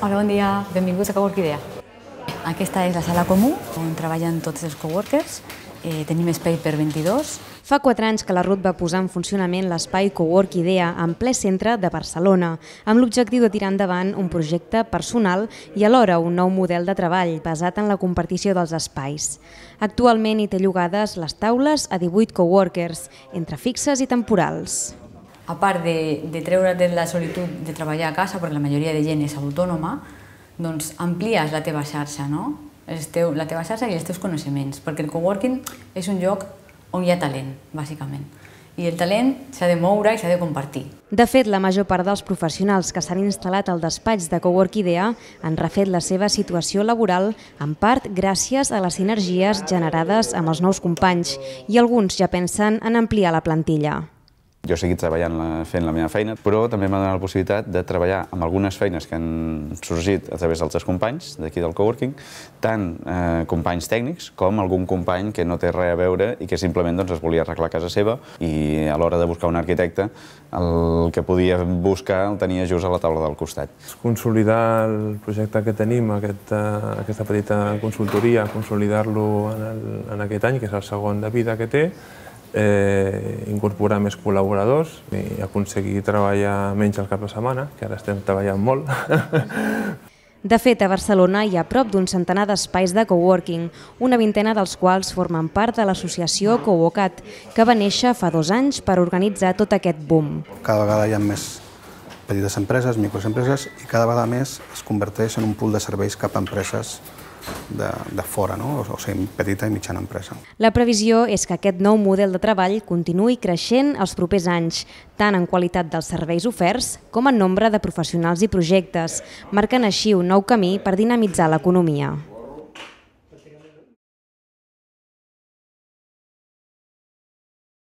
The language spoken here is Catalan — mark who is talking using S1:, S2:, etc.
S1: Hola, bon dia. Benvinguts a Cowork Idea. Aquesta és la sala comú, on treballen tots
S2: els coworkers. Eh, tenim espai per 22. Fa quatre anys que la RUT va posar en funcionament l'espai Cowork Idea en ple centre de Barcelona, amb l'objectiu de tirar endavant un projecte personal i alhora un nou model de treball basat en la compartició dels espais. Actualment hi té llogades les taules a 18 coworkers, entre fixes i temporals
S1: a part de, de treure't de la solitud de treballar a casa, perquè la majoria de gent és autònoma, doncs amplies la teva xarxa, no? teu, la teva xarxa i els teus coneixements, perquè el coworking és un lloc on hi ha talent, bàsicament i el talent s'ha de moure i s'ha de compartir.
S2: De fet, la major part dels professionals que s'han instal·lat al despatx de Cowork Idea han refet la seva situació laboral en part gràcies a les sinergies generades amb els nous companys i alguns ja pensen en ampliar la plantilla.
S3: Jo he seguit treballant, la, eh, fent la meva feina, però també m'ha donat la possibilitat de treballar amb algunes feines que han sorgit a través dels altres companys d'aquí del coworking, tant eh, companys tècnics com algun company que no té res a veure i que simplement doncs, es volia arreglar a casa seva i a l'hora de buscar un arquitecte el que podia buscar el tenia just a la taula del costat.
S4: Consolidar el projecte que tenim, aquest, eh, aquesta petita consultoria, consolidar-lo en, en aquest any, que és el segon de vida que té, eh, incorporar més col·laboradors i aconseguir treballar menys el cap de setmana, que ara estem treballant molt.
S2: De fet, a Barcelona hi ha prop d'un centenar d'espais de coworking, una vintena dels quals formen part de l'associació Cowocat, que va néixer fa dos anys per organitzar tot aquest boom.
S3: Cada vegada hi ha més petites empreses, microempreses, i cada vegada més es converteix en un pool de serveis cap a empreses de, de fora, no? o sigui, petita i mitjana empresa.
S2: La previsió és que aquest nou model de treball continuï creixent els propers anys, tant en qualitat dels serveis oferts com en nombre de professionals i projectes, marquen així un nou camí per dinamitzar l'economia.